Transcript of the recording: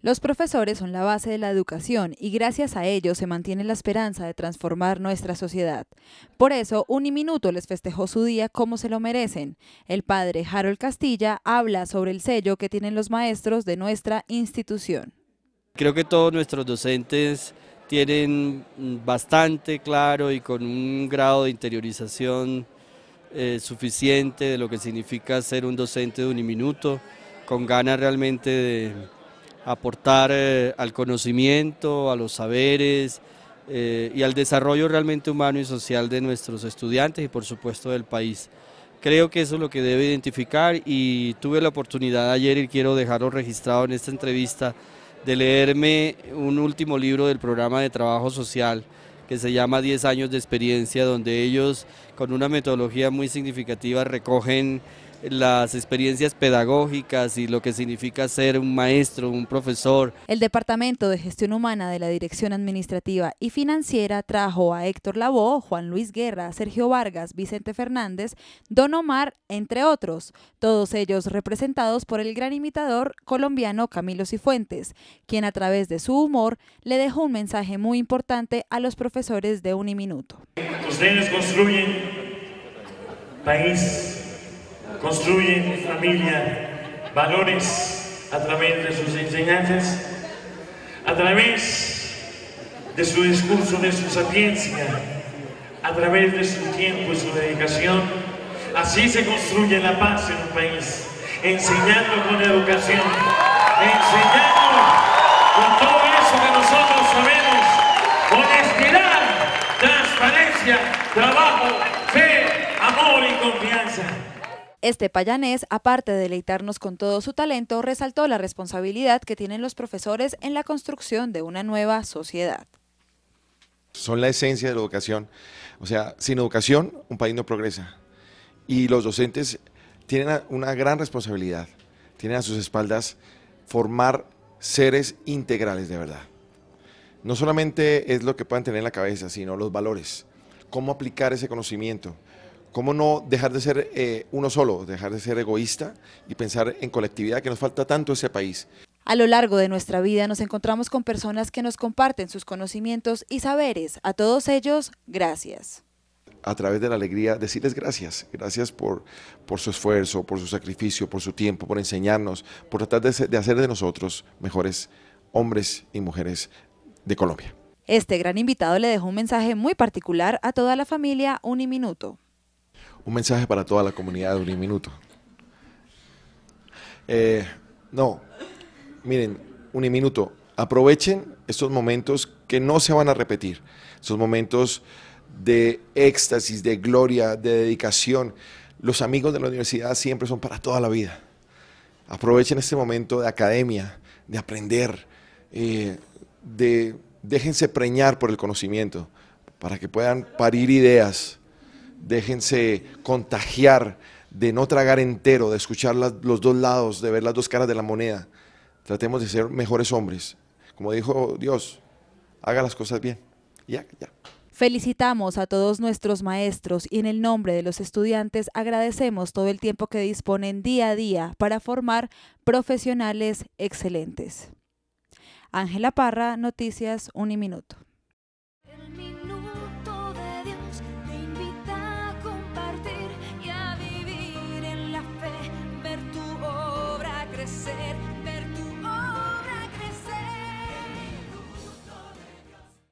Los profesores son la base de la educación y gracias a ellos se mantiene la esperanza de transformar nuestra sociedad. Por eso, Uniminuto les festejó su día como se lo merecen. El padre Harold Castilla habla sobre el sello que tienen los maestros de nuestra institución. Creo que todos nuestros docentes tienen bastante claro y con un grado de interiorización eh, suficiente de lo que significa ser un docente de Uniminuto, con ganas realmente de aportar eh, al conocimiento, a los saberes eh, y al desarrollo realmente humano y social de nuestros estudiantes y por supuesto del país. Creo que eso es lo que debe identificar y tuve la oportunidad ayer y quiero dejarlo registrado en esta entrevista de leerme un último libro del programa de trabajo social que se llama 10 años de experiencia, donde ellos con una metodología muy significativa recogen las experiencias pedagógicas y lo que significa ser un maestro, un profesor. El Departamento de Gestión Humana de la Dirección Administrativa y Financiera trajo a Héctor Labó, Juan Luis Guerra, Sergio Vargas, Vicente Fernández, Don Omar, entre otros, todos ellos representados por el gran imitador colombiano Camilo Cifuentes, quien a través de su humor le dejó un mensaje muy importante a los profesores de Uniminuto. Ustedes construyen país Construye familia valores a través de sus enseñanzas, a través de su discurso, de su sapiencia, a través de su tiempo y su dedicación. Así se construye la paz en un país, enseñando con educación, enseñando con todo eso que nosotros sabemos, honestidad, transparencia, trabajo, fe, amor y confianza. Este payanés, aparte de deleitarnos con todo su talento, resaltó la responsabilidad que tienen los profesores en la construcción de una nueva sociedad. Son la esencia de la educación. O sea, sin educación un país no progresa. Y los docentes tienen una gran responsabilidad. Tienen a sus espaldas formar seres integrales de verdad. No solamente es lo que puedan tener en la cabeza, sino los valores. Cómo aplicar ese conocimiento ¿Cómo no dejar de ser eh, uno solo, dejar de ser egoísta y pensar en colectividad que nos falta tanto ese país? A lo largo de nuestra vida nos encontramos con personas que nos comparten sus conocimientos y saberes. A todos ellos, gracias. A través de la alegría, decirles gracias. Gracias por, su esfuerzo, por su sacrificio, por su tiempo, por enseñarnos, por tratar de hacer de nosotros mejores hombres y mujeres de Colombia. Este gran invitado le dejó un mensaje muy particular a toda la familia Uniminuto. Un mensaje para toda la comunidad de un minuto. Eh, no, miren, UNIMINUTO Aprovechen estos momentos que no se van a repetir. Esos momentos de éxtasis, de gloria, de dedicación. Los amigos de la universidad siempre son para toda la vida. Aprovechen este momento de academia, de aprender, eh, de déjense preñar por el conocimiento, para que puedan parir ideas déjense contagiar de no tragar entero, de escuchar los dos lados, de ver las dos caras de la moneda. Tratemos de ser mejores hombres. Como dijo Dios, haga las cosas bien. Ya, ya. Felicitamos a todos nuestros maestros y en el nombre de los estudiantes agradecemos todo el tiempo que disponen día a día para formar profesionales excelentes. Ángela Parra, Noticias Uniminuto.